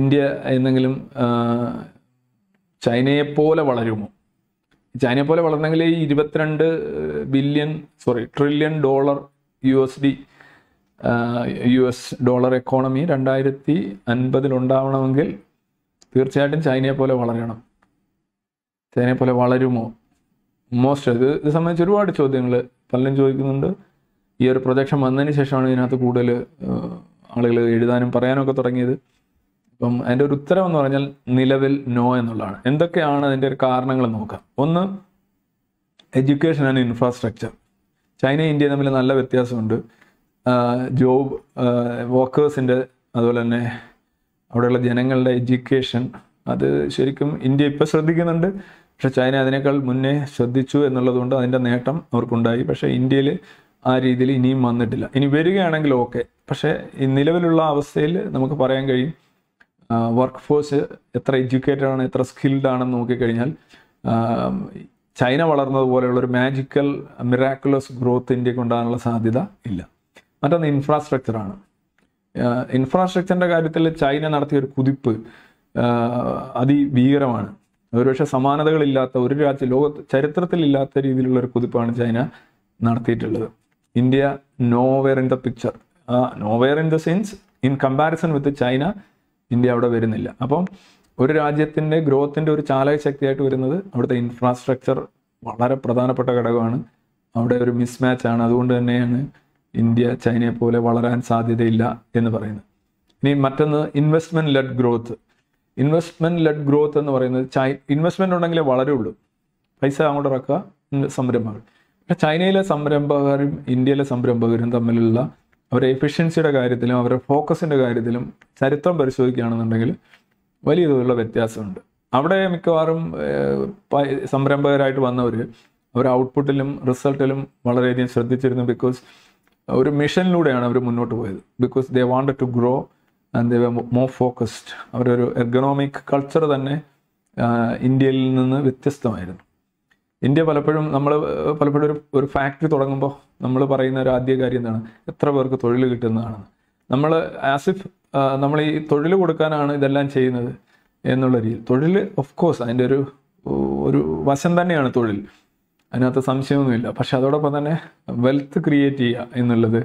India എന്നെങ്കിലും ചൈനയെപ്പോലെ വളരുമോ ചൈനയെപ്പോലെ വളർന്നെങ്കിൽ ഈ ഇരുപത്തിരണ്ട് billion sorry trillion dollar U S D U S dollar economy രണ്ടായിരത്തി അൻപതിലുണ്ടാവണമെങ്കിൽ തീർച്ചയായിട്ടും ചൈനയെ പോലെ വളരണം ചൈനയെ പോലെ വളരുമോ മോസ്റ്റ് ഇത് ഇത് സംബന്ധിച്ച് ഒരുപാട് ചോദ്യങ്ങൾ പലരും ചോദിക്കുന്നുണ്ട് ഈ ഒരു പ്രൊജക്ഷൻ വന്നതിന് ശേഷമാണ് ഇതിനകത്ത് കൂടുതൽ ആളുകൾ എഴുതാനും പറയാനൊക്കെ തുടങ്ങിയത് അപ്പം അതിൻ്റെ ഒരു ഉത്തരം എന്ന് പറഞ്ഞാൽ നിലവിൽ നോ എന്നുള്ളതാണ് എന്തൊക്കെയാണ് അതിൻ്റെ ഒരു കാരണങ്ങൾ നോക്കാം ഒന്ന് education and infrastructure China India തമ്മിൽ നല്ല വ്യത്യാസമുണ്ട് ജോബ് വർക്കേഴ്സിൻ്റെ അതുപോലെ തന്നെ അവിടെയുള്ള ജനങ്ങളുടെ എഡ്യൂക്കേഷൻ അത് ശരിക്കും ഇന്ത്യ ഇപ്പോൾ ശ്രദ്ധിക്കുന്നുണ്ട് പക്ഷെ ചൈന അതിനേക്കാൾ മുന്നേ ശ്രദ്ധിച്ചു എന്നുള്ളതുകൊണ്ട് അതിൻ്റെ നേട്ടം അവർക്കുണ്ടായി പക്ഷേ ഇന്ത്യയിൽ ആ രീതിയിൽ ഇനിയും വന്നിട്ടില്ല ഇനി വരികയാണെങ്കിൽ ഓക്കെ പക്ഷേ ഈ നിലവിലുള്ള അവസ്ഥയിൽ നമുക്ക് പറയാൻ കഴിയും വർക്ക് ഫോഴ്സ് എത്ര എഡ്യൂക്കേറ്റഡ് ആണ് എത്ര സ്കിൽഡ് ആണെന്ന് നോക്കിക്കഴിഞ്ഞാൽ ചൈന വളർന്നതുപോലെയുള്ള ഒരു മാജിക്കൽ മിറാക്കുലസ് ഗ്രോത്ത് ഇന്ത്യക്ക് ഉണ്ടാകാനുള്ള സാധ്യത ഇല്ല മറ്റൊന്ന് ഇൻഫ്രാസ്ട്രക്ചറാണ് ഇൻഫ്രാസ്ട്രക്ചറിൻ്റെ കാര്യത്തിൽ ചൈന നടത്തിയ ഒരു കുതിപ്പ് അതിഭീകരമാണ് ഒരുപക്ഷെ സമാനതകളില്ലാത്ത ഒരു രാജ്യം ലോക ചരിത്രത്തിലില്ലാത്ത രീതിയിലുള്ള ഒരു കുതിപ്പാണ് ചൈന നടത്തിയിട്ടുള്ളത് India nowhere in the picture nowhere in the sense in comparison with China India അവിടെ വരുന്നില്ല അപ്പം ഒരു രാജ്യത്തിൻ്റെ ഗ്രോത്തിൻ്റെ ഒരു ചാലക ശക്തിയായിട്ട് വരുന്നത് അവിടുത്തെ ഇൻഫ്രാസ്ട്രക്ചർ വളരെ പ്രധാനപ്പെട്ട ഘടകമാണ് അവിടെ ഒരു മിസ്മാച്ച് ആണ് അതുകൊണ്ട് തന്നെയാണ് ഇന്ത്യ ചൈനയെ പോലെ വളരാൻ സാധ്യതയില്ല എന്ന് പറയുന്നത് ഇനി മറ്റൊന്ന് investment led growth investment led growth എന്ന് പറയുന്നത് ചൈ ഇൻവെസ്റ്റ്മെൻറ്റ് ഉണ്ടെങ്കിലേ വളരെയുള്ളൂ പൈസ അങ്ങോട്ട് ഇറക്കുക സംരംഭങ്ങൾ ചൈനയിലെ സംരംഭകരും ഇന്ത്യയിലെ സംരംഭകരും തമ്മിലുള്ള അവരുടെ എഫിഷ്യൻസിയുടെ കാര്യത്തിലും അവരുടെ ഫോക്കസിൻ്റെ കാര്യത്തിലും ചരിത്രം പരിശോധിക്കുകയാണെന്നുണ്ടെങ്കിൽ വലിയ തോതിലുള്ള വ്യത്യാസമുണ്ട് അവിടെ മിക്കവാറും സംരംഭകരായിട്ട് വന്നവർ അവർ ഔട്ട്പുട്ടിലും റിസൾട്ടിലും വളരെയധികം ശ്രദ്ധിച്ചിരുന്നു ബിക്കോസ് ഒരു മിഷനിലൂടെയാണ് അവർ മുന്നോട്ട് പോയത് because they wanted to grow and they way more focused അവരൊരു എക്കണോമിക് കൾച്ചർ തന്നെ ഇന്ത്യയിൽ നിന്ന് വ്യത്യസ്തമായിരുന്നു ഇന്ത്യ പലപ്പോഴും നമ്മൾ പലപ്പോഴും ഒരു ഒരു ഫാക്ടറി തുടങ്ങുമ്പോൾ നമ്മൾ പറയുന്ന ഒരു ആദ്യ കാര്യം എന്താണ് എത്ര പേർക്ക് തൊഴിൽ കിട്ടുന്നതാണെന്ന് നമ്മൾ ആസിഫ് നമ്മൾ ഈ തൊഴിൽ കൊടുക്കാനാണ് ഇതെല്ലാം ചെയ്യുന്നത് എന്നുള്ള രീതി തൊഴിൽ ഓഫ് കോഴ്സ് അതിൻ്റെ ഒരു ഒരു വശം തന്നെയാണ് തൊഴിൽ അതിനകത്ത് സംശയമൊന്നുമില്ല പക്ഷെ അതോടൊപ്പം തന്നെ വെൽത്ത് ക്രിയേറ്റ് ചെയ്യുക എന്നുള്ളത്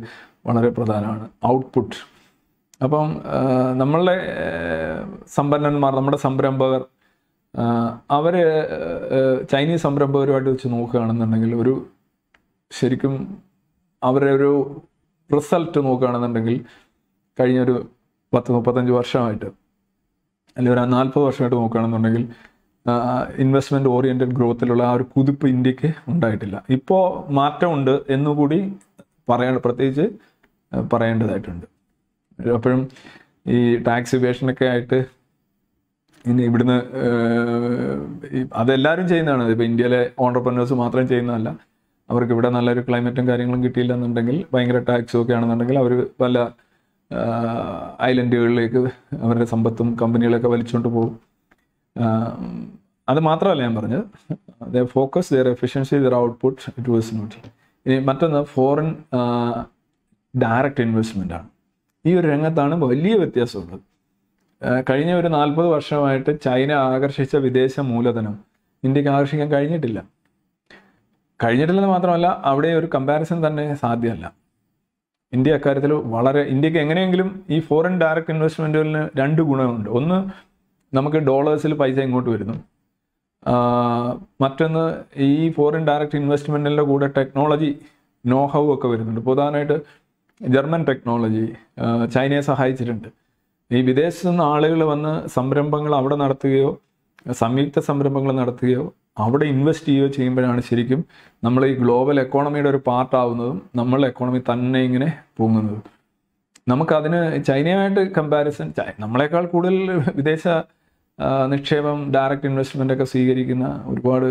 വളരെ പ്രധാനമാണ് ഔട്ട്പുട്ട് അപ്പം നമ്മളുടെ സമ്പന്നന്മാർ നമ്മുടെ സംരംഭകർ അവർ ചൈനീസ് സംരംഭകരുമായിട്ട് വെച്ച് നോക്കുകയാണെന്നുണ്ടെങ്കിൽ ഒരു ശരിക്കും അവരുടെ ഒരു റിസൾട്ട് നോക്കുകയാണെന്നുണ്ടെങ്കിൽ കഴിഞ്ഞൊരു പത്ത് മുപ്പത്തഞ്ച് വർഷമായിട്ട് അല്ലെങ്കിൽ ഒരു നാൽപ്പത് വർഷമായിട്ട് നോക്കുകയാണെന്നുണ്ടെങ്കിൽ ഇൻവെസ്റ്റ്മെൻറ്റ് ഓറിയൻറ്റഡ് ഗ്രോത്തിലുള്ള ആ ഒരു കുതിപ്പ് ഇന്ത്യക്ക് ഉണ്ടായിട്ടില്ല ഇപ്പോൾ മാറ്റമുണ്ട് എന്നുകൂടി പറയേണ്ട പ്രത്യേകിച്ച് പറയേണ്ടതായിട്ടുണ്ട് അപ്പോഴും ഈ ടാക്സ് ഇവേഷനൊക്കെ ആയിട്ട് ഇനി ഇവിടുന്ന് അതെല്ലാവരും ചെയ്യുന്നതാണ് ഇപ്പോൾ ഇന്ത്യയിലെ ഓണ്ടർപ്രനേഴ്സ് മാത്രം ചെയ്യുന്നതല്ല അവർക്ക് ഇവിടെ നല്ലൊരു ക്ലൈമറ്റും കാര്യങ്ങളും കിട്ടിയില്ല എന്നുണ്ടെങ്കിൽ ഭയങ്കര ടാക്സും ഒക്കെ ആണെന്നുണ്ടെങ്കിൽ അവർ പല ഐലൻഡുകളിലേക്ക് അവരുടെ സമ്പത്തും കമ്പനികളൊക്കെ വലിച്ചുകൊണ്ട് പോകും അത് മാത്രമല്ല ഞാൻ പറഞ്ഞത് the focus there efficiency there output it was not ഇനി മറ്റൊന്ന് ഫോറിൻ ഡയറക്റ്റ് ഇൻവെസ്റ്റ്മെൻ്റ് ആണ് ഈ ഒരു രംഗത്താണ് വലിയ വ്യത്യാസമുള്ളത് കഴിഞ്ഞ ഒരു നാൽപ്പത് വർഷമായിട്ട് ചൈന ആകർഷിച്ച വിദേശ മൂലധനം ഇന്ത്യക്ക് ആകർഷിക്കാൻ കഴിഞ്ഞിട്ടില്ല കഴിഞ്ഞിട്ടില്ലെന്ന് മാത്രമല്ല അവിടെ ഒരു കമ്പാരിസൺ തന്നെ സാധ്യമല്ല ഇന്ത്യ അക്കാര്യത്തിൽ വളരെ ഇന്ത്യക്ക് എങ്ങനെയെങ്കിലും ഈ ഫോറിൻ ഡയറക്റ്റ് ഇൻവെസ്റ്റ്മെൻറ്റുകളിന് രണ്ട് ഗുണമുണ്ട് ഒന്ന് നമുക്ക് ഡോളേഴ്സിൽ പൈസ ഇങ്ങോട്ട് വരുന്നു മറ്റൊന്ന് ഈ ഫോറിൻ ഡയറക്റ്റ് ഇൻവെസ്റ്റ്മെൻറ്റിൻ്റെ കൂടെ ടെക്നോളജി നോഹവും ഒക്കെ വരുന്നുണ്ട് പ്രധാനമായിട്ട് ജർമ്മൻ ടെക്നോളജി ചൈനയെ സഹായിച്ചിട്ടുണ്ട് ഈ വിദേശത്ത് നിന്ന് ആളുകൾ വന്ന് സംരംഭങ്ങൾ അവിടെ നടത്തുകയോ സംയുക്ത സംരംഭങ്ങൾ നടത്തുകയോ അവിടെ ഇൻവെസ്റ്റ് ചെയ്യുകയോ ചെയ്യുമ്പോഴാണ് ശരിക്കും നമ്മൾ ഈ ഗ്ലോബൽ എക്കോണമിയുടെ ഒരു പാർട്ടാവുന്നതും നമ്മളുടെ എക്കോണമി തന്നെ ഇങ്ങനെ പോകുന്നതും നമുക്കതിന് ചൈനയുമായിട്ട് കമ്പാരിസൺ നമ്മളെക്കാൾ കൂടുതൽ വിദേശ നിക്ഷേപം ഡയറക്റ്റ് ഇൻവെസ്റ്റ്മെൻ്റ് ഒക്കെ സ്വീകരിക്കുന്ന ഒരുപാട്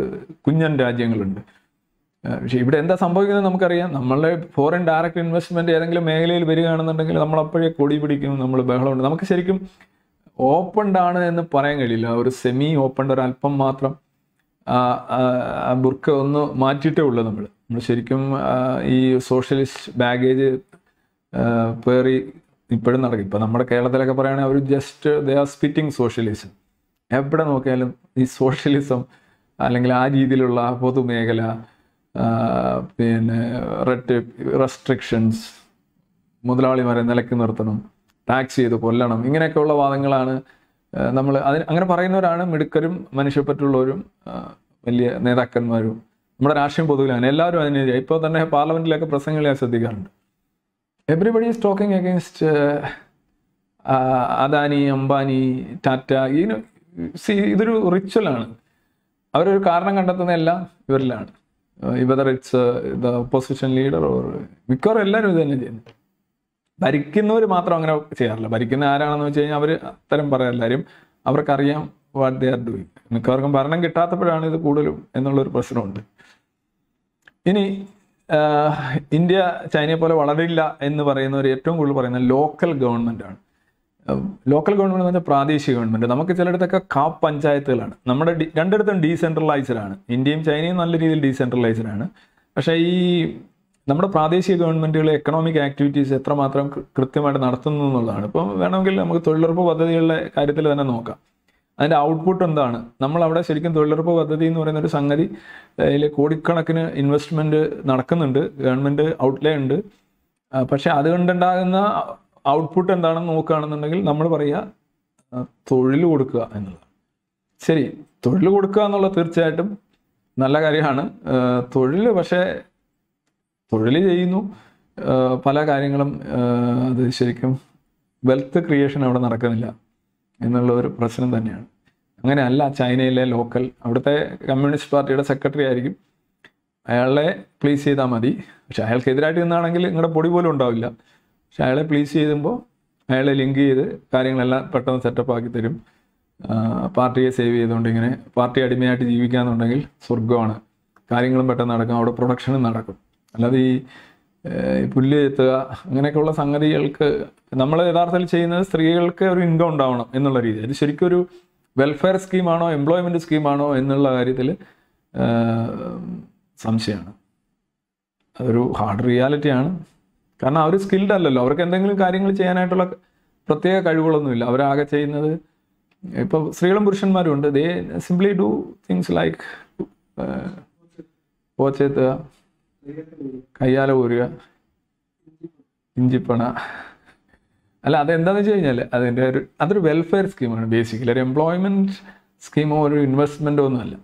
കുഞ്ഞൻ രാജ്യങ്ങളുണ്ട് പക്ഷേ ഇവിടെ എന്താ സംഭവിക്കുന്നത് നമുക്കറിയാം നമ്മളുടെ ഫോറിൻ ഡയറക്റ്റ് ഇൻവെസ്റ്റ്മെൻറ്റ് ഏതെങ്കിലും മേഖലയിൽ വരികയാണെന്നുണ്ടെങ്കിൽ നമ്മൾ അപ്പോഴേ കൊടി പിടിക്കും നമ്മൾ ബഹളമുണ്ട് നമുക്ക് ശരിക്കും ഓപ്പൺഡ് ആണ് എന്ന് പറയാൻ കഴിയില്ല ഒരു സെമി ഓപ്പൺഡ് ഒരു അല്പം മാത്രം ബുർക്ക ഒന്ന് മാറ്റിയിട്ടേ ഉള്ളൂ നമ്മൾ നമ്മൾ ശരിക്കും ഈ സോഷ്യലിസ്റ്റ് ബാഗേജ് പേറി ഇപ്പോഴും നടക്കും ഇപ്പം നമ്മുടെ കേരളത്തിലൊക്കെ പറയുകയാണെങ്കിൽ അവർ just they are spitting socialism എവിടെ നോക്കിയാലും ഈ സോഷ്യലിസം അല്ലെങ്കിൽ ആ രീതിയിലുള്ള പൊതുമേഖല പിന്നെ റെഡ് റെസ്ട്രിക്ഷൻസ് മുതലാളിമാരെ നിലയ്ക്ക് നിർത്തണം ടാക്സ് ചെയ്ത് കൊല്ലണം ഇങ്ങനെയൊക്കെയുള്ള വാദങ്ങളാണ് നമ്മൾ അതിന് അങ്ങനെ പറയുന്നവരാണ് മിടുക്കരും മനുഷ്യപ്പറ്റുള്ളവരും വലിയ നേതാക്കന്മാരും നമ്മുടെ രാഷ്ട്രീയം പൊതുവിലാണ് എല്ലാവരും അതിന് ഇപ്പോൾ തന്നെ പാർലമെൻറ്റിലൊക്കെ പ്രസംഗങ്ങൾ ഞാൻ ശ്രദ്ധിക്കാറുണ്ട് everybody is talking against Adani Ambani Tata ഇതിന് സി ഇതൊരു റിച്വലാണ് അവരൊരു കാരണം കണ്ടെത്തുന്നതെല്ലാം ഇവരിലാണ് ഇവതർ it's the opposition leader or മിക്കവാറും എല്ലാവരും ഇത് തന്നെ ചെയ്യുന്നത് ഭരിക്കുന്നവർ മാത്രം അങ്ങനെ ചെയ്യാറില്ല ഭരിക്കുന്ന ആരാണെന്ന് വെച്ച് കഴിഞ്ഞാൽ അവർ അത്തരം പറയാം എല്ലാവരും അവർക്കറിയാം വാട്ട് ദേ ആർ ഡൂയിങ് മിക്കവർക്കും ഭരണം കിട്ടാത്തപ്പോഴാണ് ഇത് കൂടുതലും എന്നുള്ളൊരു പ്രശ്നമുണ്ട് ഇനി uh, ഇന്ത്യ ചൈനയെ പോലെ വളരില്ല എന്ന് പറയുന്നവർ ഏറ്റവും കൂടുതൽ പറയുന്നത് ലോക്കൽ ഗവൺമെൻറ് ആണ് ലോക്കൽ ഗവൺമെൻറ് എന്ന് പ്രാദേശിക ഗവൺമെൻറ് നമുക്ക് ചിലയിടത്തൊക്കെ കാ പഞ്ചായത്തുകളാണ് നമ്മുടെ രണ്ടിടത്തും ഡീസെൻട്രലൈസ്ഡാണ് ഇന്ത്യയും ചൈനയും നല്ല രീതിയിൽ ഡീസെൻട്രലൈസ്ഡാണ് പക്ഷേ ഈ നമ്മുടെ പ്രാദേശിക ഗവൺമെൻറ്റുകൾ എക്കണോമിക് ആക്ടിവിറ്റീസ് എത്രമാത്രം കൃത്യമായിട്ട് നടത്തുന്നു എന്നുള്ളതാണ് ഇപ്പം വേണമെങ്കിൽ നമുക്ക് തൊഴിലുറപ്പ് പദ്ധതികളുടെ കാര്യത്തിൽ തന്നെ നോക്കാം അതിൻ്റെ ഔട്ട്പുട്ട് എന്താണ് നമ്മൾ അവിടെ ശരിക്കും തൊഴിലുറപ്പ് പദ്ധതി എന്ന് പറയുന്ന ഒരു സംഗതി അതിൽ കോടിക്കണക്കിന് ഇൻവെസ്റ്റ്മെൻറ്റ് നടക്കുന്നുണ്ട് ഗവൺമെൻറ് ഔട്ട്ലേ ഉണ്ട് പക്ഷേ അതുകൊണ്ടുണ്ടാകുന്ന ഔട്ട്പുട്ട് എന്താണെന്ന് നോക്കുകയാണെന്നുണ്ടെങ്കിൽ നമ്മൾ പറയുക തൊഴിൽ കൊടുക്കുക എന്നുള്ളത് ശരി തൊഴിൽ കൊടുക്കുക എന്നുള്ളത് തീർച്ചയായിട്ടും നല്ല കാര്യമാണ് തൊഴിൽ പക്ഷേ തൊഴിൽ ചെയ്യുന്നു പല കാര്യങ്ങളും അത് ശരിക്കും വെൽത്ത് ക്രിയേഷൻ അവിടെ നടക്കുന്നില്ല എന്നുള്ള ഒരു പ്രശ്നം തന്നെയാണ് അങ്ങനെയല്ല ചൈനയിലെ ലോക്കൽ അവിടുത്തെ കമ്മ്യൂണിസ്റ്റ് പാർട്ടിയുടെ സെക്രട്ടറി ആയിരിക്കും അയാളെ പ്ലീസ് ചെയ്താൽ മതി പക്ഷെ അയാൾക്കെതിരായിട്ട് നിന്നാണെങ്കിൽ നിങ്ങളുടെ പൊടി പോലും ഉണ്ടാവില്ല പക്ഷെ അയാളെ പ്ലീസ് ചെയ്യുമ്പോൾ അയാളെ ലിങ്ക് ചെയ്ത് കാര്യങ്ങളെല്ലാം പെട്ടെന്ന് സെറ്റപ്പ് ആക്കി തരും പാർട്ടിയെ സേവ് ചെയ്തുകൊണ്ട് ഇങ്ങനെ പാർട്ടി അടിമയായിട്ട് ജീവിക്കാന്നുണ്ടെങ്കിൽ സ്വർഗമാണ് കാര്യങ്ങളും പെട്ടെന്ന് നടക്കും അവിടെ പ്രൊഡക്ഷനും നടക്കും അല്ലാതെ ഈ പുല്ല് എത്തുക അങ്ങനെയൊക്കെയുള്ള സംഗതികൾക്ക് നമ്മൾ യഥാർത്ഥത്തിൽ ചെയ്യുന്നത് സ്ത്രീകൾക്ക് ഒരു ഇൻകം ഉണ്ടാവണം എന്നുള്ള രീതി ഇത് ശരിക്കും ഒരു വെൽഫെയർ സ്കീമാണോ എംപ്ലോയ്മെൻറ്റ് സ്കീമാണോ എന്നുള്ള കാര്യത്തിൽ സംശയമാണ് അതൊരു ഹാർഡ് റിയാലിറ്റിയാണ് കാരണം അവർ സ്കിൽഡ് അല്ലല്ലോ അവർക്ക് എന്തെങ്കിലും കാര്യങ്ങൾ ചെയ്യാനായിട്ടുള്ള പ്രത്യേക കഴിവുകളൊന്നുമില്ല അവരാകെ ചെയ്യുന്നത് ഇപ്പോൾ സ്ത്രീകളും പുരുഷന്മാരും ഉണ്ട് they simply do things like പോച്ചെത്തുക കയ്യാല ഊരുക ഇഞ്ചിപ്പണ അല്ല അതെന്താണെന്ന് വെച്ച് കഴിഞ്ഞാൽ അതിൻ്റെ ഒരു അതൊരു വെൽഫെയർ സ്കീമാണ് ബേസിക്കലി ഒരു എംപ്ലോയ്മെൻറ്റ് സ്കീമോ ഒരു ഇൻവെസ്റ്റ്മെൻറ്റോ ഒന്നുമല്ല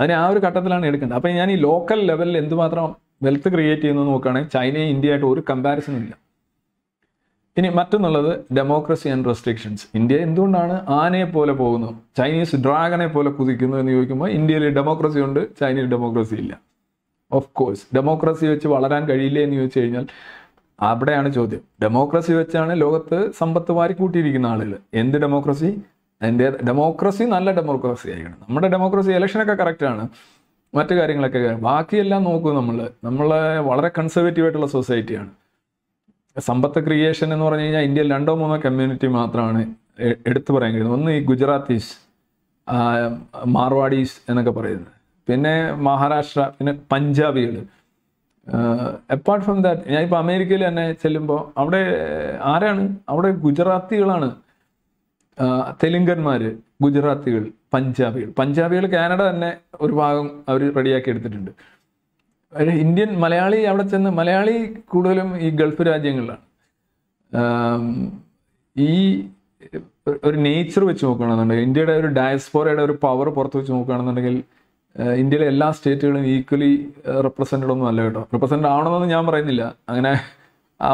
അതിനെ ആ ഒരു ഘട്ടത്തിലാണ് എടുക്കേണ്ടത് അപ്പം ഞാൻ ഈ ലോക്കൽ ലെവലിൽ എന്തുമാത്രം വെൽത്ത് ക്രിയേറ്റ് ചെയ്യുന്നത് നോക്കുകയാണെങ്കിൽ ചൈനയും ഇന്ത്യയായിട്ട് ഒരു കമ്പാരിസണും ഇല്ല ഇനി മറ്റൊന്നുള്ളത് ഡെമോക്രസി ആൻഡ് റെസ്ട്രിക്ഷൻസ് ഇന്ത്യ എന്തുകൊണ്ടാണ് ആനയെ പോലെ പോകുന്നത് ചൈനീസ് ഡ്രാഗനെ പോലെ കുതിക്കുന്നു എന്ന് ചോദിക്കുമ്പോൾ ഇന്ത്യയിൽ ഡെമോക്രസി ഉണ്ട് ചൈനയിൽ ഡെമോക്രസി ഇല്ല ഓഫ് കോഴ്സ് ഡെമോക്രസി വെച്ച് വളരാൻ കഴിയില്ല എന്ന് ചോദിച്ചു കഴിഞ്ഞാൽ അവിടെയാണ് ചോദ്യം ഡെമോക്രസി വെച്ചാണ് ലോകത്ത് സമ്പത്ത് വാരി കൂട്ടിയിരിക്കുന്ന ആളുകൾ എന്ത് ഡെമോക്രസി എൻ്റെ ഡെമോക്രസി നല്ല ഡെമോക്രസി ആയിരിക്കണം നമ്മുടെ ഡെമോക്രസി ഇലക്ഷനൊക്കെ കറക്റ്റാണ് മറ്റു കാര്യങ്ങളൊക്കെ ബാക്കിയെല്ലാം നോക്കൂ നമ്മൾ നമ്മളെ വളരെ കൺസർവേറ്റീവ് ആയിട്ടുള്ള സൊസൈറ്റിയാണ് സമ്പത്ത് ക്രിയേഷൻ എന്ന് പറഞ്ഞു കഴിഞ്ഞാൽ ഇന്ത്യയിൽ രണ്ടോ മൂന്നോ കമ്മ്യൂണിറ്റി മാത്രമാണ് എടുത്തു പറയാൻ കഴിയുന്നത് ഒന്ന് ഈ ഗുജറാത്തീസ് മാർവാഡീസ് എന്നൊക്കെ പറയുന്നത് പിന്നെ മഹാരാഷ്ട്ര പിന്നെ പഞ്ചാബികൾ അപ്പാർട്ട് ഫ്രം ദാറ്റ് ഞാൻ ഇപ്പോൾ അമേരിക്കയിൽ തന്നെ ചെല്ലുമ്പോൾ അവിടെ ആരാണ് അവിടെ ഗുജറാത്തികളാണ് തെലുങ്കന്മാർ ഗുജറാത്തികൾ പഞ്ചാബികൾ പഞ്ചാബികൾ കാനഡ തന്നെ ഒരു ഭാഗം അവർ റെഡിയാക്കി എടുത്തിട്ടുണ്ട് ഇന്ത്യൻ മലയാളി അവിടെ ചെന്ന് മലയാളി കൂടുതലും ഈ ഗൾഫ് രാജ്യങ്ങളിലാണ് ഈ ഒരു നേച്ചർ വെച്ച് നോക്കുകയാണെന്നുണ്ടെങ്കിൽ ഇന്ത്യയുടെ ഒരു ഡയസ്ഫോറയുടെ ഒരു പവർ പുറത്ത് വെച്ച് നോക്കുകയാണെന്നുണ്ടെങ്കിൽ ഇന്ത്യയിലെ എല്ലാ സ്റ്റേറ്റുകളും ഈക്വലി റെപ്രസെൻറ്റഡ് ഒന്നും അല്ല കേട്ടോ റെപ്രസെൻറ്റ് ആവണമെന്നൊന്നും ഞാൻ പറയുന്നില്ല അങ്ങനെ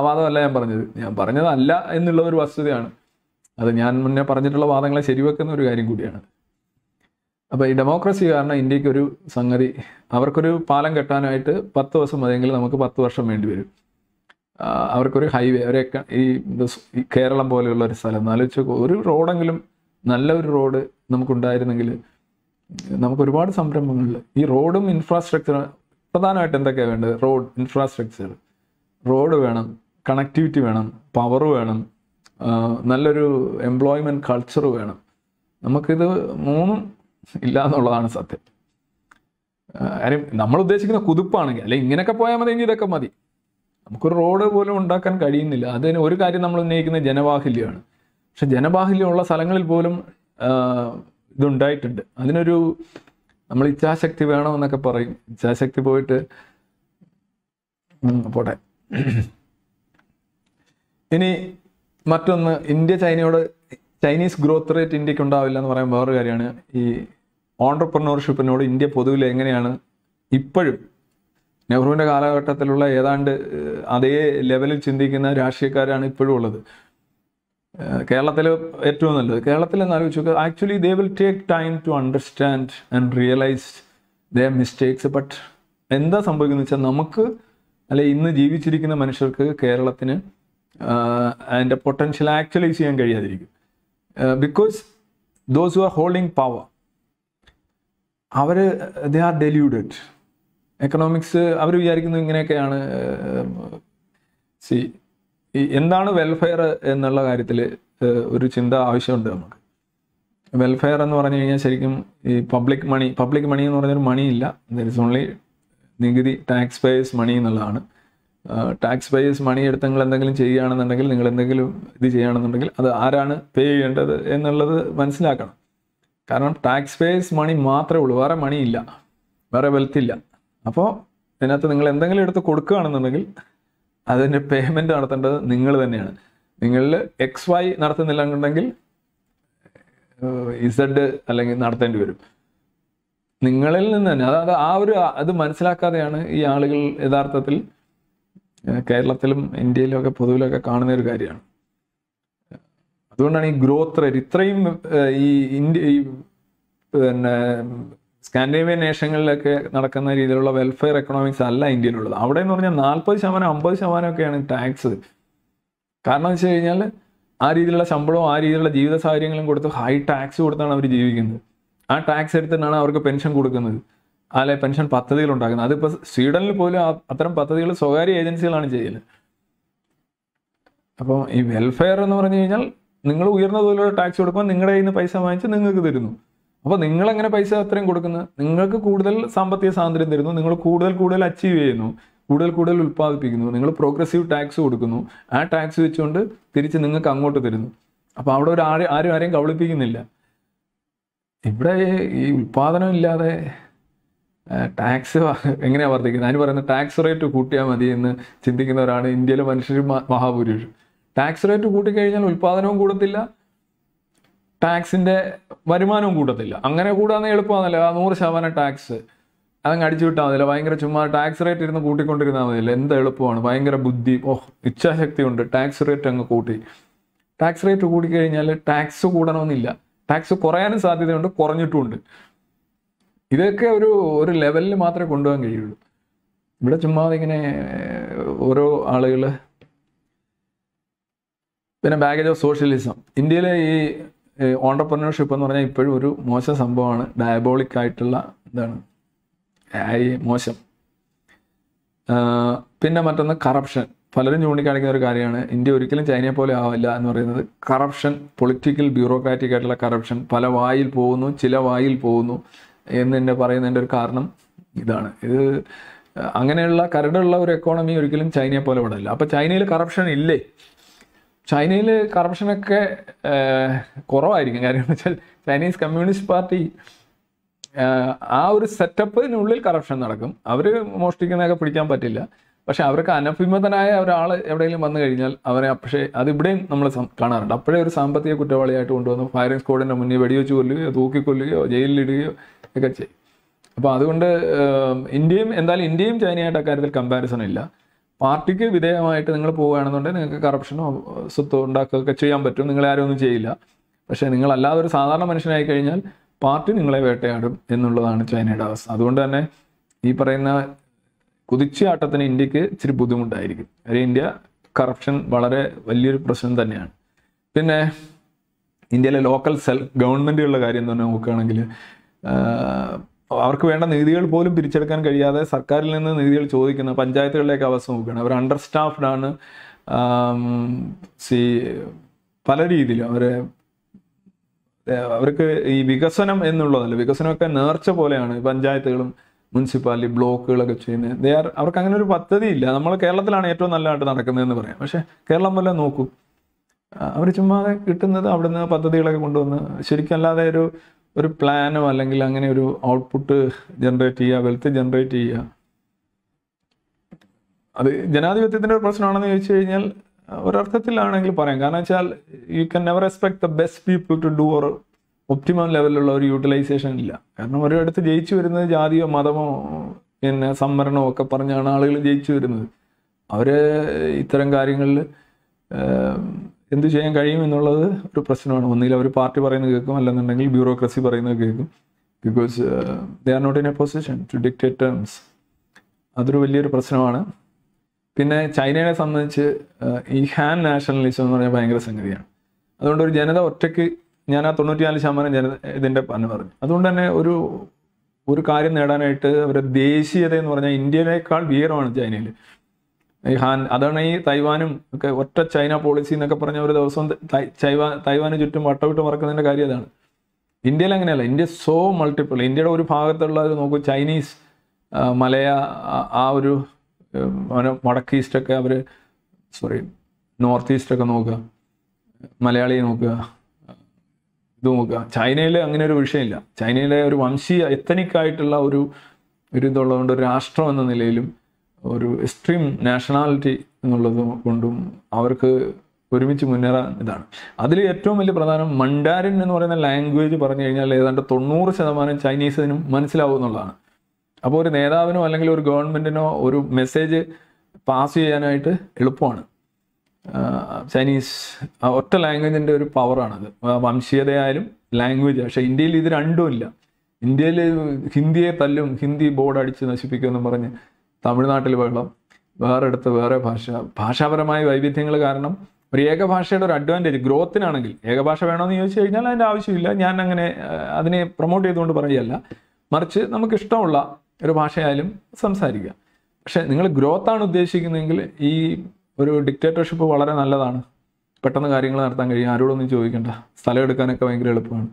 വാദമല്ല ഞാൻ പറഞ്ഞത് ഞാൻ പറഞ്ഞതല്ല എന്നുള്ള ഒരു വസ്തുതയാണ് അത് ഞാൻ മുന്നേ പറഞ്ഞിട്ടുള്ള വാദങ്ങളെ ശരിവെക്കുന്ന ഒരു കാര്യം കൂടിയാണ് അപ്പോൾ ഈ ഡെമോക്രസി കാരണം ഇന്ത്യക്ക് ഒരു സംഗതി അവർക്കൊരു പാലം കെട്ടാനായിട്ട് പത്ത് ദിവസം മതിയെങ്കിൽ നമുക്ക് പത്ത് വർഷം വേണ്ടി വരും അവർക്കൊരു ഹൈവേ ഒരു ഈ കേരളം പോലെയുള്ള ഒരു സ്ഥലം ആലോചിച്ച് ഒരു റോഡെങ്കിലും നല്ല ഒരു റോഡ് നമുക്കുണ്ടായിരുന്നെങ്കിൽ നമുക്ക് ഒരുപാട് സംരംഭങ്ങളിൽ ഈ റോഡും ഇൻഫ്രാസ്ട്രക്ചറും പ്രധാനമായിട്ട് എന്തൊക്കെയാണ് വേണ്ടത് റോഡ് ഇൻഫ്രാസ്ട്രക്ചർ റോഡ് വേണം കണക്ടിവിറ്റി വേണം പവർ വേണം നല്ലൊരു എംപ്ലോയ്മെൻറ്റ് കൾച്ചർ വേണം നമുക്കിത് മൂന്നും ഇല്ല എന്നുള്ളതാണ് സത്യം കാര്യം നമ്മൾ ഉദ്ദേശിക്കുന്ന കുതിപ്പാണെങ്കിൽ അല്ലെങ്കിൽ ഇങ്ങനെയൊക്കെ പോയാൽ മതിയെങ്കിൽ ഇതൊക്കെ മതി നമുക്കൊരു റോഡ് പോലും ഉണ്ടാക്കാൻ കഴിയുന്നില്ല അതിന് ഒരു കാര്യം നമ്മൾ ഉന്നയിക്കുന്നത് ജനവാഹില്യമാണ് പക്ഷെ ജനബാഹുല്യമുള്ള സ്ഥലങ്ങളിൽ പോലും ഇതുണ്ടായിട്ടുണ്ട് അതിനൊരു നമ്മൾ ഇച്ഛാശക്തി വേണമെന്നൊക്കെ പറയും ഇച്ഛാശക്തി പോയിട്ട് പോട്ടെ ഇനി മറ്റൊന്ന് ഇന്ത്യ ചൈനയോട് ചൈനീസ് ഗ്രോത്ത് റേറ്റ് ഇന്ത്യക്ക് ഉണ്ടാവില്ല എന്ന് പറയാൻ വേറൊരു കാര്യമാണ് ഈ ഓണ്ടർപ്രണർഷിപ്പിനോട് ഇന്ത്യ പൊതുവിൽ എങ്ങനെയാണ് ഇപ്പോഴും നെഹ്റുവിൻ്റെ കാലഘട്ടത്തിലുള്ള ഏതാണ്ട് അതേ ലെവലിൽ ചിന്തിക്കുന്ന രാഷ്ട്രീയക്കാരാണ് ഇപ്പോഴും ഉള്ളത് കേരളത്തിൽ ഏറ്റവും നല്ലത് കേരളത്തിൽ എന്ന് ആലോചിച്ചു actually they will take time to understand and realise the mistakes but എന്താ സംഭവിക്കുന്നത് വെച്ചാൽ നമുക്ക് അല്ലെ ഇന്ന് ജീവിച്ചിരിക്കുന്ന മനുഷ്യർക്ക് കേരളത്തിന് അതിൻ്റെ പൊട്ടൻഷ്യൽ ആക്ച്വലൈസ് ചെയ്യാൻ കഴിയാതിരിക്കും because uh, those those who are holding അവർ ദ ആർ ഡെല്യൂഡഡ് എക്കണോമിക്സ് അവർ വിചാരിക്കുന്നത് ഇങ്ങനെയൊക്കെയാണ് സി uh, എന്താണ് വെൽഫെയർ എന്നുള്ള കാര്യത്തിൽ uh, ഒരു ചിന്ത ആവശ്യമുണ്ട് നമുക്ക് വെൽഫെയർ എന്ന് പറഞ്ഞു കഴിഞ്ഞാൽ ശരിക്കും ഈ പബ്ലിക് മണി പബ്ലിക് മണി എന്ന് പറഞ്ഞൊരു മണിയില്ല ദർ ഇസ് ഓൺലി നികുതി ടാക്സ് പേയേഴ്സ് മണി എന്നുള്ളതാണ് ടാക്സ് പേയേഴ്സ് മണി എടുത്ത് നിങ്ങൾ എന്തെങ്കിലും ചെയ്യുകയാണെന്നുണ്ടെങ്കിൽ നിങ്ങൾ എന്തെങ്കിലും ഇത് ചെയ്യുകയാണെന്നുണ്ടെങ്കിൽ അത് ആരാണ് പേ ചെയ്യേണ്ടത് എന്നുള്ളത് മനസ്സിലാക്കണം കാരണം ടാക്സ് പേയേഴ്സ് മണി മാത്രമേ ഉള്ളൂ വേറെ മണിയില്ല വേറെ വെൽത്ത് ഇല്ല അപ്പോൾ ഇതിനകത്ത് നിങ്ങൾ എന്തെങ്കിലും എടുത്ത് കൊടുക്കുകയാണെന്നുണ്ടെങ്കിൽ അതിൻ്റെ പേയ്മെൻറ്റ് നടത്തേണ്ടത് നിങ്ങൾ തന്നെയാണ് നിങ്ങളിൽ എക്സ് വൈ നടത്തുന്നില്ലെന്നുണ്ടെങ്കിൽ ഇസഡ് അല്ലെങ്കിൽ നടത്തേണ്ടി വരും നിങ്ങളിൽ നിന്ന് തന്നെ അതായത് ആ ഒരു അത് മനസ്സിലാക്കാതെയാണ് ഈ ആളുകൾ യഥാർത്ഥത്തിൽ കേരളത്തിലും ഇന്ത്യയിലും ഒക്കെ പൊതുവിലൊക്കെ കാണുന്ന ഒരു കാര്യമാണ് അതുകൊണ്ടാണ് ഈ ഗ്രോത്ത് റേറ്റ് ഇത്രയും ഈ ഇന്ത്യ ഈ പിന്നെ സ്കാൻഡിനേവിയൻ നേഷങ്ങളിലൊക്കെ നടക്കുന്ന രീതിയിലുള്ള വെൽഫെയർ എക്കണോമിക്സ് അല്ല ഇന്ത്യയിലുള്ളത് അവിടെ എന്ന് പറഞ്ഞാൽ നാൽപ്പത് ശതമാനം അമ്പത് ഒക്കെയാണ് ടാക്സ് കാരണം എന്ന് വെച്ച് കഴിഞ്ഞാൽ ആ രീതിയിലുള്ള ശമ്പളവും ആ രീതിയിലുള്ള ജീവിത സാഹചര്യങ്ങളും കൊടുത്ത് ഹൈ ടാക്സ് കൊടുത്താണ് അവർ ജീവിക്കുന്നത് ആ ടാക്സ് എടുത്തിട്ടാണ് അവർക്ക് പെൻഷൻ കൊടുക്കുന്നത് അല്ലെ പെൻഷൻ പദ്ധതികൾ ഉണ്ടാക്കുന്നത് അതിപ്പോൾ സ്വീഡനിൽ പോലും അത്തരം പദ്ധതികൾ സ്വകാര്യ ഏജൻസികളാണ് ചെയ്യല് അപ്പോൾ ഈ വെൽഫെയർ എന്ന് പറഞ്ഞു കഴിഞ്ഞാൽ നിങ്ങൾ ഉയർന്ന തോതിലുള്ള ടാക്സ് കൊടുക്കുമ്പോൾ നിങ്ങളുടെ കയ്യിൽ നിന്ന് പൈസ വാങ്ങിച്ച് നിങ്ങൾക്ക് തരുന്നു അപ്പോൾ എങ്ങനെ പൈസ അത്രയും കൊടുക്കുന്നത് നിങ്ങൾക്ക് കൂടുതൽ സാമ്പത്തിക സ്വാതന്ത്ര്യം തരുന്നു നിങ്ങൾ കൂടുതൽ കൂടുതൽ അച്ചീവ് ചെയ്യുന്നു കൂടുതൽ കൂടുതൽ ഉൽപ്പാദിപ്പിക്കുന്നു നിങ്ങൾ പ്രോഗ്രസീവ് ടാക്സ് കൊടുക്കുന്നു ആ ടാക്സ് വെച്ചുകൊണ്ട് തിരിച്ച് നിങ്ങൾക്ക് അങ്ങോട്ട് തരുന്നു അപ്പോൾ അവിടെ ഒരു ആരും ആരും ആരെയും കബളിപ്പിക്കുന്നില്ല ഇവിടെ ഈ ഉൽപാദനം ഇല്ലാതെ ടാക്സ് എങ്ങനെയാണ് വർദ്ധിക്കുന്നത് അതിന് പറയുന്നത് ടാക്സ് റേറ്റ് കൂട്ടിയാൽ മതി എന്ന് ചിന്തിക്കുന്നവരാണ് ഇന്ത്യയിലെ മനുഷ്യർ മഹാപുരുഷ് ടാക്സ് റേറ്റ് കൂട്ടിക്കഴിഞ്ഞാൽ ഉൽപ്പാദനവും കൂടത്തില്ല ടാക്സിൻ്റെ വരുമാനവും കൂടത്തില്ല അങ്ങനെ കൂടാന്ന് എളുപ്പമാണല്ല ആ നൂറ് ശതമാനം ടാക്സ് അതങ്ങ് അടിച്ചു വിട്ടാൽ മതിയല്ലോ ഭയങ്കര ചുമ്മാ ടാക്സ് റേറ്റ് ഇരുന്ന് കൂട്ടിക്കൊണ്ടിരുന്നാൽ മതിയല്ലോ എന്ത് എളുപ്പമാണ് ഭയങ്കര ബുദ്ധി ഓ ഇച്ഛാശക്തി ഉണ്ട് ടാക്സ് റേറ്റ് അങ്ങ് കൂട്ടി ടാക്സ് റേറ്റ് കൂടിക്കഴിഞ്ഞാൽ ടാക്സ് കൂടണമെന്നില്ല ടാക്സ് കുറയാനും സാധ്യതയുണ്ട് കുറഞ്ഞിട്ടുമുണ്ട് ഇതൊക്കെ ഒരു ഒരു ലെവലിൽ മാത്രമേ കൊണ്ടുപോകാൻ കഴിയുള്ളൂ ഇവിടെ ചുമ്മാ ഇങ്ങനെ ഓരോ ആളുകൾ പിന്നെ ബാഗേജ് ഓഫ് സോഷ്യലിസം ഇന്ത്യയിലെ ഈ ഓണ്ടർപ്രണർഷിപ്പ് എന്ന് പറഞ്ഞാൽ ഇപ്പോഴും ഒരു മോശം സംഭവമാണ് ഡയബോളിക് ആയിട്ടുള്ള എന്താണ് മോശം പിന്നെ മറ്റൊന്ന് കറപ്ഷൻ പലരും ചൂണ്ടിക്കാണിക്കുന്ന ഒരു കാര്യമാണ് ഇന്ത്യ ഒരിക്കലും ചൈനയെ പോലെ ആവില്ല എന്ന് പറയുന്നത് കറപ്ഷൻ പൊളിറ്റിക്കൽ ബ്യൂറോക്രാറ്റിക് ആയിട്ടുള്ള കറപ്ഷൻ പല വായിൽ പോകുന്നു ചില വായിൽ പോകുന്നു എന്ന് തന്നെ പറയുന്നതിൻ്റെ ഒരു കാരണം ഇതാണ് ഇത് അങ്ങനെയുള്ള കരടുള്ള ഒരു എക്കോണമി ഒരിക്കലും ചൈനയെ പോലെ ഇവിടെ അപ്പോൾ ചൈനയിൽ കറപ്ഷൻ ഇല്ലേ ചൈനയിൽ കറപ്ഷനൊക്കെ കുറവായിരിക്കും കാര്യം എന്ന് വെച്ചാൽ ചൈനീസ് കമ്മ്യൂണിസ്റ്റ് പാർട്ടി ആ ഒരു സെറ്റപ്പിനുള്ളിൽ കറപ്ഷൻ നടക്കും അവർ മോഷ്ടിക്കുന്നതൊക്കെ പിടിക്കാൻ പറ്റില്ല പക്ഷെ അവർക്ക് അനഭിമതനായ ഒരാൾ എവിടെയെങ്കിലും വന്നു കഴിഞ്ഞാൽ അവരെ പക്ഷേ അതിവിടെയും നമ്മൾ കാണാറുണ്ട് അപ്പോഴേ ഒരു സാമ്പത്തിക കുറ്റവാളിയായിട്ട് കൊണ്ടുവന്ന് ഫയറിംഗ് സ്ക്വാഡിൻ്റെ മുന്നിൽ വെടിവെച്ച് കൊല്ലുകയോ തൂക്കിക്കൊല്ലുകയോ ജയിലിലിടുകയോ ഒക്കെ ചെയ്യും അപ്പോൾ അതുകൊണ്ട് ഇന്ത്യയും എന്തായാലും ഇന്ത്യയും ചൈനയായിട്ട് അക്കാര്യത്തിൽ കമ്പാരിസൺ ഇല്ല പാർട്ടിക്ക് വിധേയമായിട്ട് നിങ്ങൾ പോവുകയാണെന്നുണ്ടെങ്കിൽ നിങ്ങൾക്ക് കറപ്ഷനോ സ്വത്തോ ഉണ്ടാക്കുകയൊക്കെ ചെയ്യാൻ പറ്റും നിങ്ങളെ ആരും ഒന്നും ചെയ്യില്ല പക്ഷേ നിങ്ങൾ ഒരു സാധാരണ മനുഷ്യനായി കഴിഞ്ഞാൽ പാർട്ടി നിങ്ങളെ വേട്ടയാടും എന്നുള്ളതാണ് ചൈനയുടെ അവസ്ഥ അതുകൊണ്ട് തന്നെ ഈ പറയുന്ന കുതിച്ചുചാട്ടത്തിന് ഇന്ത്യക്ക് ഇച്ചിരി ബുദ്ധിമുട്ടായിരിക്കും കാര്യം ഇന്ത്യ കറപ്ഷൻ വളരെ വലിയൊരു പ്രശ്നം തന്നെയാണ് പിന്നെ ഇന്ത്യയിലെ ലോക്കൽ സെൽ ഗവൺമെൻറ്റുകളുടെ കാര്യം തന്നെ നോക്കുകയാണെങ്കിൽ അവർക്ക് വേണ്ട നീതികൾ പോലും പിരിച്ചെടുക്കാൻ കഴിയാതെ സർക്കാരിൽ നിന്ന് നീതികൾ ചോദിക്കുന്ന പഞ്ചായത്തുകളിലേക്ക് അവസ്ഥ നോക്കുകയാണ് അവർ അണ്ടർ ആണ് സി പല രീതിയിലും അവരെ അവർക്ക് ഈ വികസനം എന്നുള്ളതല്ല വികസനമൊക്കെ നേർച്ച പോലെയാണ് പഞ്ചായത്തുകളും മുനിസിപ്പാലിറ്റി ബ്ലോക്കുകളൊക്കെ ചെയ്യുന്നത് ദേ ആർ അവർക്ക് അങ്ങനെ ഒരു പദ്ധതി ഇല്ല നമ്മൾ കേരളത്തിലാണ് ഏറ്റവും നല്ലതായിട്ട് നടക്കുന്നതെന്ന് പറയാം പക്ഷേ കേരളം വല്ല നോക്കൂ അവർ ചുമ്മാതെ കിട്ടുന്നത് അവിടുന്ന് പദ്ധതികളൊക്കെ കൊണ്ടുവന്ന് ശരിക്കും അല്ലാതെ ഒരു ഒരു പ്ലാനോ അല്ലെങ്കിൽ അങ്ങനെ ഒരു ഔട്ട്പുട്ട് ജനറേറ്റ് ചെയ്യുക വെൽത്ത് ജനറേറ്റ് ചെയ്യുക അത് ജനാധിപത്യത്തിൻ്റെ ഒരു പ്രശ്നമാണെന്ന് ചോദിച്ചു കഴിഞ്ഞാൽ ഒരർത്ഥത്തിലാണെങ്കിൽ പറയാം കാരണം വെച്ചാൽ you can never expect the best people to do or optimum ലെവലിലുള്ള ഒരു യൂട്ടിലൈസേഷൻ ഇല്ല കാരണം അടുത്ത് ജയിച്ചു വരുന്നത് ജാതിയോ മതമോ പിന്നെ സംവരണമോ ഒക്കെ പറഞ്ഞാണ് ആളുകൾ ജയിച്ചു വരുന്നത് അവർ ഇത്തരം കാര്യങ്ങളിൽ എന്തു ചെയ്യാൻ കഴിയും എന്നുള്ളത് ഒരു പ്രശ്നമാണ് ഒന്നുകിൽ അവർ പാർട്ടി പറയുന്നത് കേൾക്കും അല്ലെന്നുണ്ടെങ്കിൽ ബ്യൂറോക്രസി പറയുന്നത് കേൾക്കും because they are not in a position to dictate terms അതൊരു വലിയൊരു പ്രശ്നമാണ് പിന്നെ ചൈനയെ സംബന്ധിച്ച് ഈ ഹാൻ നാഷണലിസം എന്ന് പറഞ്ഞാൽ ഭയങ്കര സംഗതിയാണ് അതുകൊണ്ട് ഒരു ജനത ഒറ്റയ്ക്ക് ഞാൻ ആ നാല് ശതമാനം ജന ഇതിൻ്റെ പറഞ്ഞു പറഞ്ഞു അതുകൊണ്ട് തന്നെ ഒരു ഒരു കാര്യം നേടാനായിട്ട് അവരുടെ ദേശീയത എന്ന് പറഞ്ഞാൽ ഇന്ത്യയിലേക്കാൾ വീരമാണ് ചൈനയിൽ ഈ ഹാൻ അതാണ് ഈ തൈവാനും ഒക്കെ ഒറ്റ ചൈന പോളിസി എന്നൊക്കെ പറഞ്ഞ ഒരു ദിവസം തൈവാന് ചുറ്റും വട്ടവിട്ട് മറക്കുന്നതിൻ്റെ കാര്യം അതാണ് ഇന്ത്യയിൽ അങ്ങനെയല്ല ഇന്ത്യ സോ മൾട്ടിപ്പിൾ ഇന്ത്യയുടെ ഒരു ഭാഗത്തുള്ള ഒരു നോക്കൂ ചൈനീസ് മലയ ആ ഒരു വടക്ക് ഈസ്റ്റൊക്കെ അവർ സോറി നോർത്ത് ഈസ്റ്റൊക്കെ നോക്കുക മലയാളി നോക്കുക ഇത് നോക്കുക ചൈനയിൽ അങ്ങനെ ഒരു വിഷയമില്ല ചൈനയിലെ ഒരു വംശീയ എത്തനിക്കായിട്ടുള്ള ഒരു ഒരു ഇതുള്ളതുകൊണ്ട് ഒരു രാഷ്ട്രം എന്ന നിലയിലും ഒരു എക്സ്ട്രീം നാഷണാലിറ്റി എന്നുള്ളത് കൊണ്ടും അവർക്ക് ഒരുമിച്ച് മുന്നേറാൻ ഇതാണ് അതിൽ ഏറ്റവും വലിയ പ്രധാനം മണ്ടാരിൻ എന്ന് പറയുന്ന ലാംഗ്വേജ് പറഞ്ഞു കഴിഞ്ഞാൽ ഏതാണ്ട് തൊണ്ണൂറ് ശതമാനം ചൈനീസിനും മനസ്സിലാവും എന്നുള്ളതാണ് അപ്പോൾ ഒരു നേതാവിനോ അല്ലെങ്കിൽ ഒരു ഗവൺമെൻറ്റിനോ ഒരു മെസ്സേജ് പാസ് ചെയ്യാനായിട്ട് എളുപ്പമാണ് ചൈനീസ് ഒറ്റ ലാംഗ്വേജിൻ്റെ ഒരു പവറാണത് വംശീയതയായാലും ലാംഗ്വേജ് പക്ഷേ ഇന്ത്യയിൽ ഇത് രണ്ടും ഇല്ല ഇന്ത്യയിൽ ഹിന്ദിയെ തല്ലും ഹിന്ദി ബോർഡ് അടിച്ച് നശിപ്പിക്കുമെന്നും പറഞ്ഞ് തമിഴ്നാട്ടിൽ വെള്ളം അടുത്ത് വേറെ ഭാഷ ഭാഷാപരമായ വൈവിധ്യങ്ങൾ കാരണം ഒരു ഏകഭാഷയുടെ ഒരു അഡ്വാൻറ്റേജ് ഗ്രോത്തിനാണെങ്കിൽ ഏകഭാഷ വേണമെന്ന് ചോദിച്ചു കഴിഞ്ഞാൽ അതിൻ്റെ ആവശ്യമില്ല ഞാൻ അങ്ങനെ അതിനെ പ്രൊമോട്ട് ചെയ്തുകൊണ്ട് പറയുകയല്ല മറിച്ച് നമുക്ക് ഇഷ്ടമുള്ള ഒരു ഭാഷയായാലും സംസാരിക്കുക പക്ഷേ നിങ്ങൾ ഗ്രോത്താണ് ഉദ്ദേശിക്കുന്നതെങ്കിൽ ഈ ഒരു ഡിക്റ്റേറ്റർഷിപ്പ് വളരെ നല്ലതാണ് പെട്ടെന്ന് കാര്യങ്ങൾ നടത്താൻ കഴിയും ആരോടൊന്നും ചോദിക്കണ്ട സ്ഥലം എടുക്കാനൊക്കെ ഭയങ്കര എളുപ്പമാണ്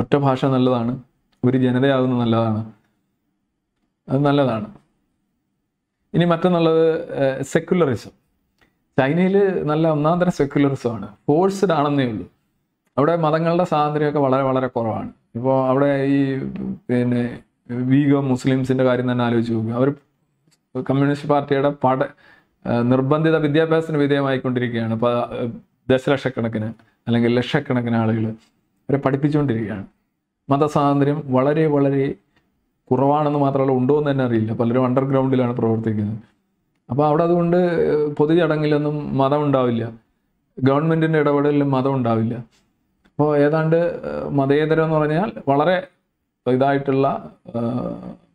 ഒറ്റ ഭാഷ നല്ലതാണ് ഒരു ജനതയാകുന്നത് നല്ലതാണ് അത് നല്ലതാണ് ഇനി മറ്റൊന്നുള്ളത് സെക്യുലറിസം ചൈനയിൽ നല്ല ഒന്നാന്തരം സെക്യുലറിസമാണ് ഫോഴ്സ്ഡ് ആണെന്നേ ഉള്ളൂ അവിടെ മതങ്ങളുടെ സ്വാതന്ത്ര്യമൊക്കെ വളരെ വളരെ കുറവാണ് ഇപ്പോൾ അവിടെ ഈ പിന്നെ വീഗോ മുസ്ലിംസിൻ്റെ കാര്യം തന്നെ ആലോചിച്ച് നോക്കുക അവർ കമ്മ്യൂണിസ്റ്റ് പാർട്ടിയുടെ പട നിർബന്ധിത വിദ്യാഭ്യാസത്തിന് വിധേയമായിക്കൊണ്ടിരിക്കുകയാണ് ഇപ്പൊ ദശലക്ഷക്കണക്കിന് അല്ലെങ്കിൽ ലക്ഷക്കണക്കിന് ആളുകൾ അവരെ പഠിപ്പിച്ചുകൊണ്ടിരിക്കുകയാണ് മതസ്വാതന്ത്ര്യം വളരെ വളരെ കുറവാണെന്ന് മാത്രമല്ല ഉണ്ടോ എന്ന് തന്നെ അറിയില്ല പലരും അണ്ടർഗ്രൗണ്ടിലാണ് പ്രവർത്തിക്കുന്നത് അപ്പോൾ അവിടെ അതുകൊണ്ട് പൊതുചടങ്ങിലൊന്നും മതം ഉണ്ടാവില്ല ഗവൺമെൻറ്റിൻ്റെ ഇടപെടലിലും മതം ഉണ്ടാവില്ല അപ്പോൾ ഏതാണ്ട് മതേതരം എന്ന് പറഞ്ഞാൽ വളരെ ഇതായിട്ടുള്ള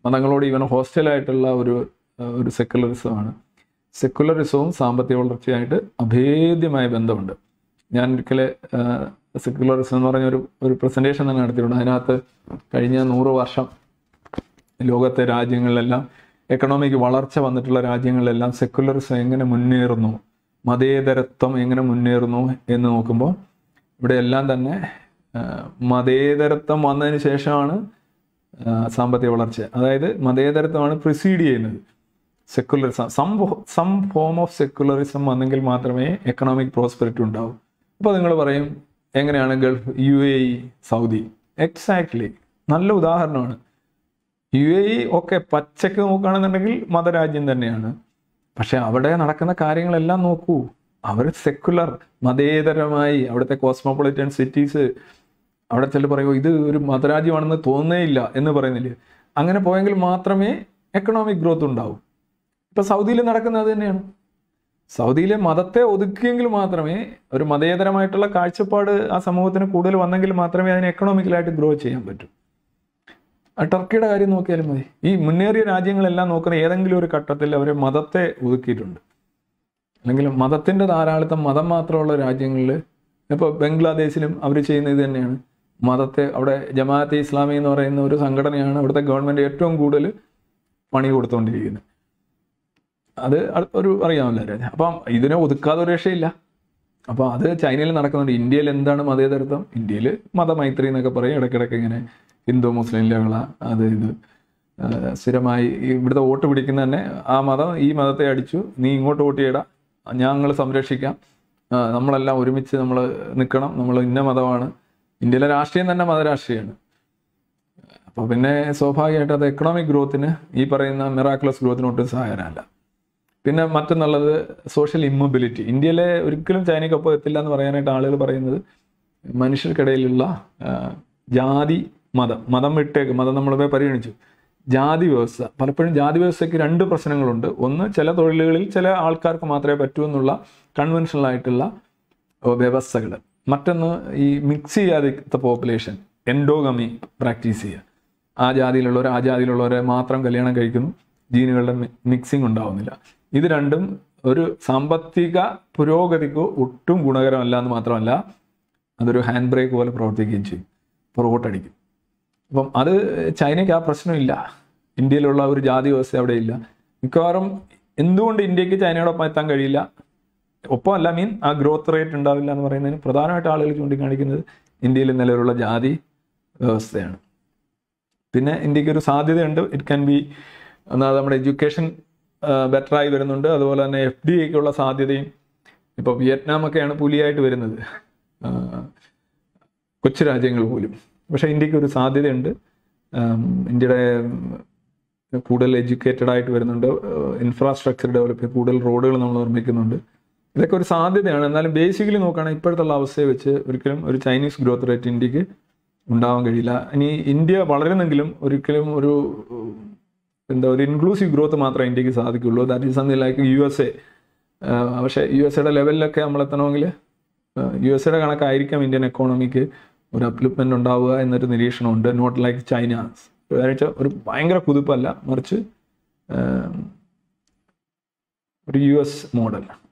മതങ്ങളോട് ഈവൻ ഹോസ്റ്റലായിട്ടുള്ള ഒരു ഒരു സെക്കുലറിസമാണ് സെക്കുലറിസവും സാമ്പത്തിക വളർച്ചയായിട്ട് അഭേദ്യമായ ബന്ധമുണ്ട് ഞാൻ ഒരിക്കലെ സെക്കുലറിസം എന്ന് പറഞ്ഞ ഒരു ഒരു പ്രസൻറ്റേഷൻ തന്നെ നടത്തിയിട്ടുണ്ട് അതിനകത്ത് കഴിഞ്ഞ നൂറ് വർഷം ലോകത്തെ രാജ്യങ്ങളിലെല്ലാം എക്കണോമിക് വളർച്ച വന്നിട്ടുള്ള രാജ്യങ്ങളിലെല്ലാം സെക്കുലറിസം എങ്ങനെ മുന്നേറുന്നു മതേതരത്വം എങ്ങനെ മുന്നേറുന്നു എന്ന് നോക്കുമ്പോൾ ഇവിടെ എല്ലാം തന്നെ മതേതരത്വം വന്നതിന് ശേഷമാണ് സാമ്പത്തിക വളർച്ച അതായത് മതേതരത്വമാണ് പ്രിസീഡ് ചെയ്യുന്നത് secularism some some form of secularism വന്നെങ്കിൽ മാത്രമേ എക്കണോമിക് പ്രോസ്പെരിറ്റി ഉണ്ടാവൂ ഇപ്പോൾ നിങ്ങൾ പറയും എങ്ങനെയാണ് Gulf U A E e, Saudi exactly നല്ല ഉദാഹരണമാണ് യു എ ഇ e ഒക്കെ പച്ചയ്ക്ക് നോക്കുകയാണെന്നുണ്ടെങ്കിൽ മതരാജ്യം തന്നെയാണ് പക്ഷേ അവിടെ നടക്കുന്ന കാര്യങ്ങളെല്ലാം നോക്കൂ അവർ സെക്കുലർ മതേതരമായി അവിടുത്തെ കോസ്മോപൊളിറ്റൻ സിറ്റീസ് അവിടെ ചില പറയുമോ ഇത് ഒരു മതരാജ്യമാണെന്ന് തോന്നേയില്ല എന്ന് പറയുന്നില്ല അങ്ങനെ പോയെങ്കിൽ മാത്രമേ എക്കണോമിക് ഗ്രോത്ത് ഉണ്ടാവും ഇപ്പൊ സൗദിയിൽ നടക്കുന്നത് തന്നെയാണ് സൗദിയിലെ മതത്തെ ഒതുക്കിയെങ്കിൽ മാത്രമേ ഒരു മതേതരമായിട്ടുള്ള കാഴ്ചപ്പാട് ആ സമൂഹത്തിന് കൂടുതൽ വന്നെങ്കിൽ മാത്രമേ അതിനെ എക്കണോമിക്കലായിട്ട് ഗ്രോ ചെയ്യാൻ പറ്റൂ ടർക്കിയുടെ കാര്യം നോക്കിയാലും മതി ഈ മുന്നേറിയ രാജ്യങ്ങളെല്ലാം നോക്കുന്ന ഏതെങ്കിലും ഒരു ഘട്ടത്തിൽ അവർ മതത്തെ ഒതുക്കിയിട്ടുണ്ട് അല്ലെങ്കിൽ മതത്തിൻ്റെ ധാരാളിത്തം മതം മാത്രമുള്ള രാജ്യങ്ങളിൽ ഇപ്പോൾ ബംഗ്ലാദേശിലും അവർ ചെയ്യുന്ന ഇത് തന്നെയാണ് മതത്തെ അവിടെ ജമാഅത്തെ ഇസ്ലാമി എന്ന് പറയുന്ന ഒരു സംഘടനയാണ് അവിടുത്തെ ഗവൺമെൻറ് ഏറ്റവും കൂടുതൽ പണി കൊടുത്തുകൊണ്ടിരിക്കുന്നത് അത് ഒരു അറിയാമല്ലോ അപ്പം ഇതിനെ ഒതുക്കാതെ ഒരു രക്ഷയില്ല അപ്പോൾ അത് ചൈനയിൽ നടക്കുന്നുണ്ട് ഇന്ത്യയിൽ എന്താണ് മതേതരത്വം ഇന്ത്യയിൽ മതമൈത്രി എന്നൊക്കെ പറയും ഇടയ്ക്കിടയ്ക്ക് ഇങ്ങനെ ഹിന്ദു മുസ്ലിം ലഹള അത് ഇത് സ്ഥിരമായി ഇവിടുത്തെ വോട്ട് പിടിക്കുന്ന തന്നെ ആ മതം ഈ മതത്തെ അടിച്ചു നീ ഇങ്ങോട്ട് വോട്ട് ചെയ്യടാ ഞങ്ങൾ സംരക്ഷിക്കാം നമ്മളെല്ലാം ഒരുമിച്ച് നമ്മൾ നിൽക്കണം നമ്മൾ ഇന്ന മതമാണ് ഇന്ത്യയിലെ രാഷ്ട്രീയം തന്നെ മതരാഷ്ട്രീയമാണ് അപ്പോൾ പിന്നെ സ്വാഭാവികമായിട്ട് അത് എക്കണോമിക് ഗ്രോത്തിന് ഈ പറയുന്ന മിറാക്കുലസ് ഗ്രോത്തിന് ഒട്ടും സഹായകരമല്ല പിന്നെ മറ്റൊന്നുള്ളത് സോഷ്യൽ ഇമ്മൊബിലിറ്റി ഇന്ത്യയിലെ ഒരിക്കലും ചൈനയ്ക്കൊപ്പം എത്തില്ല എന്ന് പറയാനായിട്ട് ആളുകൾ പറയുന്നത് മനുഷ്യർക്കിടയിലുള്ള ജാതി മതം മതം വിട്ടേക്ക് മതം നമ്മളിപ്പോൾ പരിഗണിച്ചു ജാതി വ്യവസ്ഥ പലപ്പോഴും ജാതി വ്യവസ്ഥയ്ക്ക് രണ്ട് പ്രശ്നങ്ങളുണ്ട് ഒന്ന് ചില തൊഴിലുകളിൽ ചില ആൾക്കാർക്ക് മാത്രമേ പറ്റൂ എന്നുള്ള കൺവെൻഷണൽ ആയിട്ടുള്ള വ്യവസ്ഥകൾ മറ്റൊന്ന് ഈ മിക്സ് ചെയ്യാതെ പോപ്പുലേഷൻ എൻഡോഗമി പ്രാക്ടീസ് ചെയ്യുക ആ ജാതിയിലുള്ളവർ ആ ജാതിയിലുള്ളവരെ മാത്രം കല്യാണം കഴിക്കുന്നു ജീനുകളുടെ മിക്സിംഗ് ഉണ്ടാവുന്നില്ല ഇത് രണ്ടും ഒരു സാമ്പത്തിക പുരോഗതിക്ക് ഒട്ടും ഗുണകരമല്ല എന്ന് മാത്രമല്ല അതൊരു ഹാൻഡ് ബ്രേക്ക് പോലെ പ്രവർത്തിക്കുകയും ചെയ്യും പുറകോട്ടടിക്കും അപ്പം അത് ചൈനയ്ക്ക് ആ പ്രശ്നമില്ല ഇന്ത്യയിലുള്ള ഒരു ജാതി വ്യവസ്ഥ അവിടെ ഇല്ല മിക്കവാറും എന്തുകൊണ്ട് ഇന്ത്യക്ക് ചൈനയോടൊപ്പം എത്താൻ കഴിയില്ല ഒപ്പമല്ല മീൻ ആ ഗ്രോത്ത് റേറ്റ് ഉണ്ടാവില്ല എന്ന് പറയുന്നതിന് പ്രധാനമായിട്ട് ആളുകൾ ചൂണ്ടിക്കാണിക്കുന്നത് ഇന്ത്യയിൽ നിലവിലുള്ള ജാതി വ്യവസ്ഥയാണ് പിന്നെ ഇന്ത്യക്ക് ഒരു സാധ്യതയുണ്ട് ഇറ്റ് ക്യാൻ ബി എന്നാൽ നമ്മുടെ എഡ്യൂക്കേഷൻ ബെറ്ററായി വരുന്നുണ്ട് അതുപോലെ തന്നെ എഫ് ഡി ഒക്കെയുള്ള സാധ്യതയും ഇപ്പോൾ ഒക്കെയാണ് പുലിയായിട്ട് വരുന്നത് കൊച്ചു രാജ്യങ്ങൾ പോലും പക്ഷേ ഇന്ത്യക്ക് ഒരു സാധ്യതയുണ്ട് ഇന്ത്യയുടെ കൂടുതൽ എഡ്യൂക്കേറ്റഡ് ആയിട്ട് വരുന്നുണ്ട് ഇൻഫ്രാസ്ട്രക്ചർ ഡെവലപ്പ് കൂടുതൽ റോഡുകൾ നമ്മൾ നിർമ്മിക്കുന്നുണ്ട് ഇതൊക്കെ ഒരു സാധ്യതയാണ് എന്നാലും ബേസിക്കലി നോക്കുകയാണെങ്കിൽ ഇപ്പോഴത്തുള്ള അവസ്ഥയെ വെച്ച് ഒരിക്കലും ഒരു ചൈനീസ് ഗ്രോത്ത് റേറ്റ് ഇന്ത്യക്ക് ഉണ്ടാവാൻ കഴിയില്ല ഇനി ഇന്ത്യ വളരുന്നെങ്കിലും ഒരിക്കലും ഒരു എന്താ ഒരു ഇൻക്ലൂസീവ് ഗ്രോത്ത് മാത്രമേ ഇന്ത്യക്ക് സാധിക്കുള്ളൂ that is something like U S A പക്ഷേ യു എസ് എയുടെ ലെവലിലൊക്കെ നമ്മൾ എത്തണമെങ്കിൽ യു എസ് എയുടെ കണക്കായിരിക്കാം ഇന്ത്യൻ എക്കോണമിക്ക് ഒരു അപ്ലിപ്മെൻ്റ് ഉണ്ടാവുക എന്നൊരു നിരീക്ഷണമുണ്ട് നോട്ട് ലൈക്ക് ചൈന ഒരു ഭയങ്കര കുതിപ്പല്ല മറിച്ച് ഒരു യു എസ് മോഡൽ